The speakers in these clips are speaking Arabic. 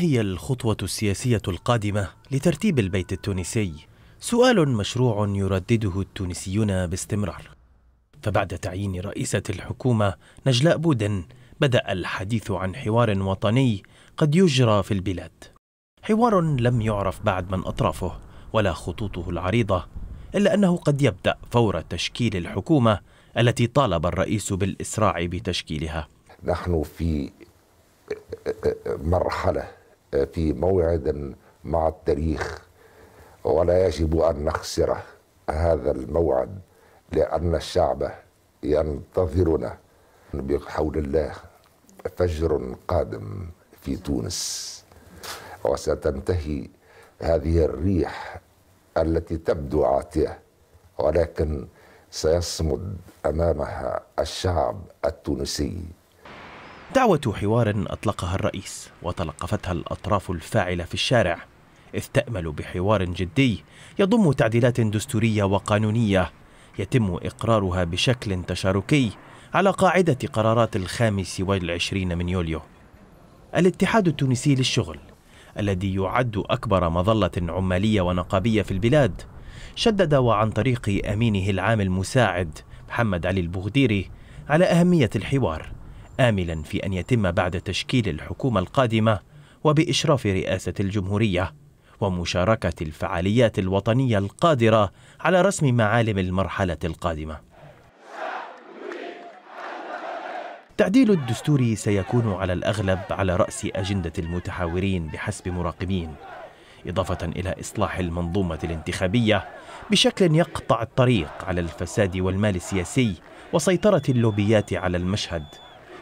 هي الخطوة السياسية القادمة لترتيب البيت التونسي؟ سؤال مشروع يردده التونسيون باستمرار. فبعد تعيين رئيسة الحكومة نجلاء بودن، بدأ الحديث عن حوار وطني قد يجرى في البلاد. حوار لم يعرف بعد من أطرافه ولا خطوطه العريضة، إلا أنه قد يبدأ فور تشكيل الحكومة التي طالب الرئيس بالإسراع بتشكيلها. نحن في مرحلة في موعد مع التاريخ ولا يجب ان نخسر هذا الموعد لان الشعب ينتظرنا بحول الله فجر قادم في تونس وستنتهي هذه الريح التي تبدو عاتيه ولكن سيصمد امامها الشعب التونسي دعوة حوار أطلقها الرئيس وتلقفتها الأطراف الفاعلة في الشارع إذ تأمل بحوار جدي يضم تعديلات دستورية وقانونية يتم إقرارها بشكل تشاركي على قاعدة قرارات الخامس والعشرين من يوليو الاتحاد التونسي للشغل الذي يعد أكبر مظلة عمالية ونقابية في البلاد شدد وعن طريق أمينه العام المساعد محمد علي البغديري على أهمية الحوار آملا في أن يتم بعد تشكيل الحكومة القادمة وبإشراف رئاسة الجمهورية ومشاركة الفعاليات الوطنية القادرة على رسم معالم المرحلة القادمة تعديل الدستور سيكون على الأغلب على رأس أجندة المتحاورين بحسب مراقبين إضافة إلى إصلاح المنظومة الانتخابية بشكل يقطع الطريق على الفساد والمال السياسي وسيطرة اللوبيات على المشهد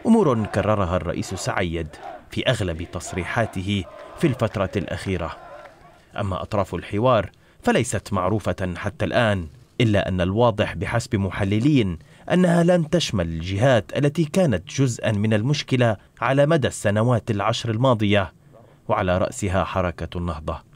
أمور كررها الرئيس سعيد في أغلب تصريحاته في الفترة الأخيرة أما أطراف الحوار فليست معروفة حتى الآن إلا أن الواضح بحسب محللين أنها لن تشمل الجهات التي كانت جزءا من المشكلة على مدى السنوات العشر الماضية وعلى رأسها حركة النهضة